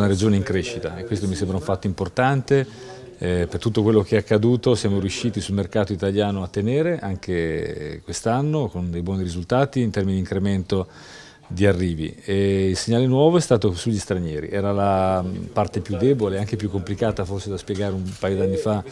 una regione in crescita e questo mi sembra un fatto importante. Eh, per tutto quello che è accaduto siamo riusciti sul mercato italiano a tenere anche quest'anno con dei buoni risultati in termini di incremento di arrivi. E il segnale nuovo è stato sugli stranieri, era la mm, parte più debole, anche più complicata forse da spiegare un paio d'anni fa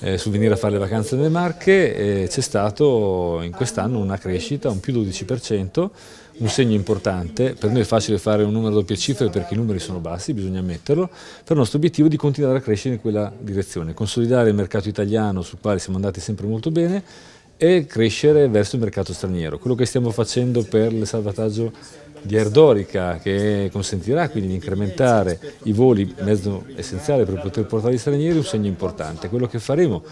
eh, su venire a fare le vacanze nelle Marche, c'è stato in quest'anno una crescita, un più 12%, un segno importante, per noi è facile fare un numero a doppie cifre perché i numeri sono bassi, bisogna ammetterlo, per il nostro obiettivo è di continuare a crescere in quella direzione, consolidare il mercato italiano sul quale siamo andati sempre molto bene e crescere verso il mercato straniero. Quello che stiamo facendo per il salvataggio di Erdorica che consentirà quindi di incrementare i voli, mezzo essenziale per poter portare gli stranieri, è un segno importante. Quello che faremo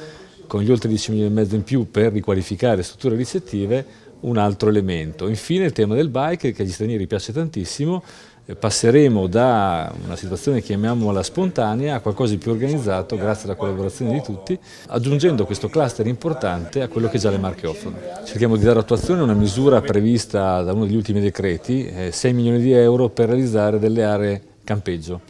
con gli oltre 10 milioni e mezzo in più per riqualificare strutture ricettive un altro elemento. Infine il tema del bike che agli stranieri piace tantissimo, eh, passeremo da una situazione chiamiamola spontanea a qualcosa di più organizzato grazie alla collaborazione di tutti, aggiungendo questo cluster importante a quello che già le marche offrono. Cerchiamo di dare attuazione a una misura prevista da uno degli ultimi decreti, 6 eh, milioni di euro per realizzare delle aree campeggio.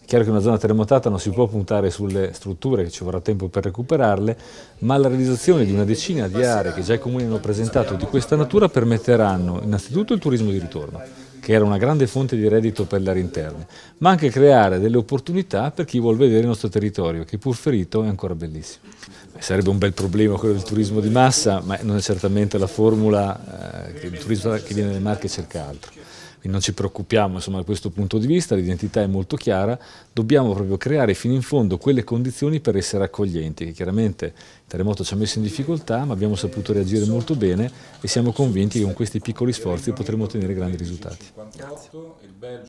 È chiaro che in una zona terremotata non si può puntare sulle strutture, che ci vorrà tempo per recuperarle, ma la realizzazione di una decina di aree che già i comuni hanno presentato di questa natura permetteranno innanzitutto il turismo di ritorno, che era una grande fonte di reddito per le aree interne, ma anche creare delle opportunità per chi vuole vedere il nostro territorio, che pur ferito è ancora bellissimo. Sarebbe un bel problema quello del turismo di massa, ma non è certamente la formula eh, perché il turista che viene dalle Marche cerca altro. Quindi non ci preoccupiamo insomma, da questo punto di vista, l'identità è molto chiara, dobbiamo proprio creare fino in fondo quelle condizioni per essere accoglienti, che chiaramente il terremoto ci ha messo in difficoltà, ma abbiamo saputo reagire molto bene e siamo convinti che con questi piccoli sforzi potremo ottenere grandi risultati.